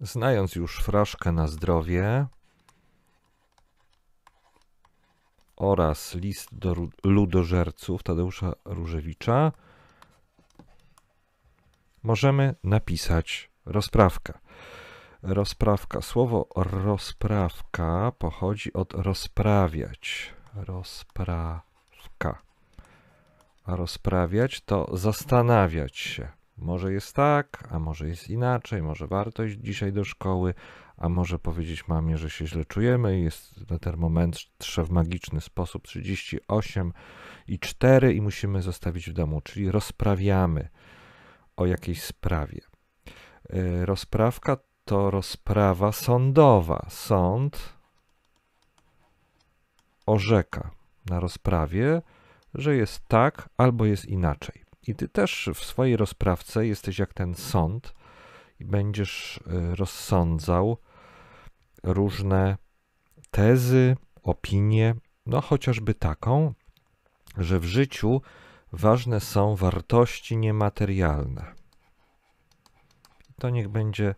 Znając już fraszkę na zdrowie oraz list do ludożerców Tadeusza Różewicza, możemy napisać rozprawkę. Rozprawka. Słowo rozprawka pochodzi od rozprawiać. Rozprawka. A rozprawiać to zastanawiać się. Może jest tak, a może jest inaczej, może warto iść dzisiaj do szkoły, a może powiedzieć mamie, że się źle czujemy i jest na moment w magiczny sposób 38 i 4 i musimy zostawić w domu, czyli rozprawiamy o jakiejś sprawie. Y, rozprawka to rozprawa sądowa. Sąd orzeka na rozprawie, że jest tak albo jest inaczej. I ty też w swojej rozprawce jesteś jak ten sąd i będziesz y, rozsądzał różne tezy, opinie, no chociażby taką, że w życiu ważne są wartości niematerialne. To niech będzie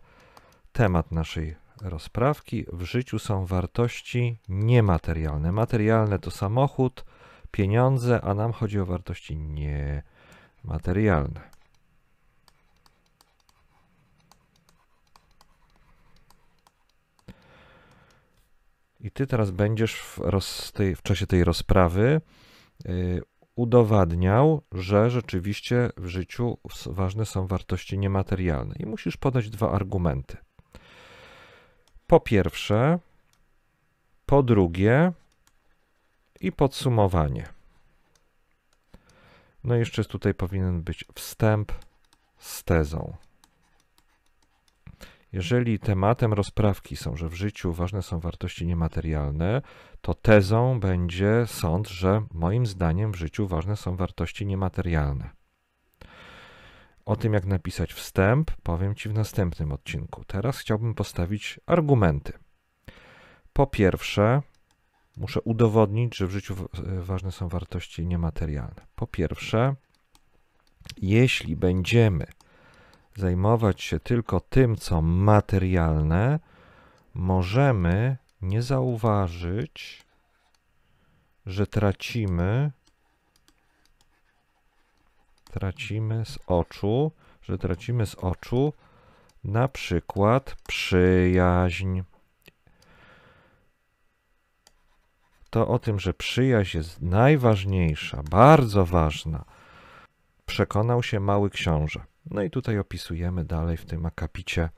temat naszej rozprawki. W życiu są wartości niematerialne. Materialne to samochód, pieniądze, a nam chodzi o wartości niematerialne materialne. I ty teraz będziesz w, roz, tej, w czasie tej rozprawy yy, udowadniał, że rzeczywiście w życiu ważne są wartości niematerialne. I musisz podać dwa argumenty. Po pierwsze, po drugie i podsumowanie. No i jeszcze tutaj powinien być wstęp z tezą. Jeżeli tematem rozprawki są, że w życiu ważne są wartości niematerialne, to tezą będzie sąd, że moim zdaniem w życiu ważne są wartości niematerialne. O tym, jak napisać wstęp, powiem Ci w następnym odcinku. Teraz chciałbym postawić argumenty. Po pierwsze, muszę udowodnić, że w życiu e, ważne są wartości niematerialne. Po pierwsze, jeśli będziemy zajmować się tylko tym, co materialne, możemy nie zauważyć, że tracimy tracimy z oczu, że tracimy z oczu na przykład przyjaźń. to o tym, że przyjaźń jest najważniejsza, bardzo ważna, przekonał się mały książę. No i tutaj opisujemy dalej w tym akapicie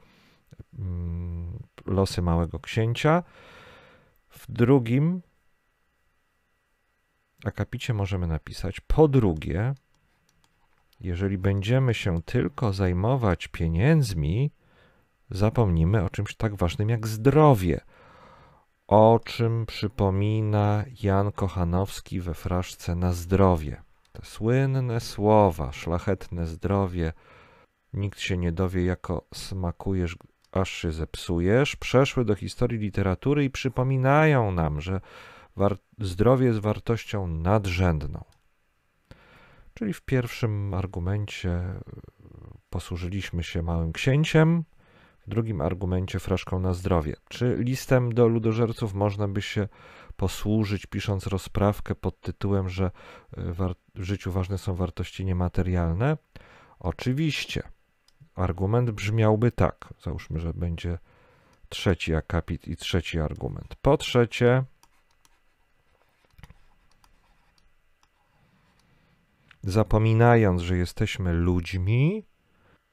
mm, losy małego księcia. W drugim akapicie możemy napisać po drugie, jeżeli będziemy się tylko zajmować pieniędzmi, zapomnimy o czymś tak ważnym jak zdrowie o czym przypomina Jan Kochanowski we fraszce na zdrowie. Te słynne słowa, szlachetne zdrowie, nikt się nie dowie, jako smakujesz, aż się zepsujesz, przeszły do historii literatury i przypominają nam, że zdrowie jest wartością nadrzędną. Czyli w pierwszym argumencie e, posłużyliśmy się małym księciem, w drugim argumencie fraszką na zdrowie. Czy listem do ludożerców można by się posłużyć, pisząc rozprawkę pod tytułem, że y, w życiu ważne są wartości niematerialne? Oczywiście. Argument brzmiałby tak. Załóżmy, że będzie trzeci akapit i trzeci argument. Po trzecie, zapominając, że jesteśmy ludźmi,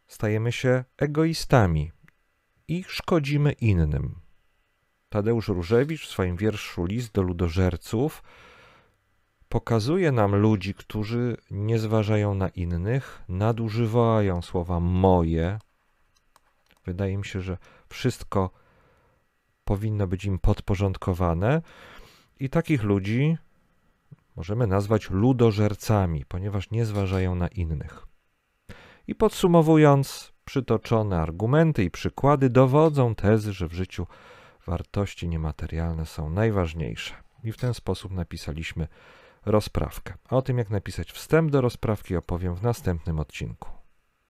stajemy się egoistami i szkodzimy innym. Tadeusz Różewicz w swoim wierszu List do ludożerców pokazuje nam ludzi, którzy nie zważają na innych, nadużywają słowa moje. Wydaje mi się, że wszystko powinno być im podporządkowane i takich ludzi możemy nazwać ludożercami, ponieważ nie zważają na innych. I podsumowując, Przytoczone argumenty i przykłady dowodzą tezy, że w życiu wartości niematerialne są najważniejsze. I w ten sposób napisaliśmy rozprawkę. A o tym, jak napisać wstęp do rozprawki, opowiem w następnym odcinku.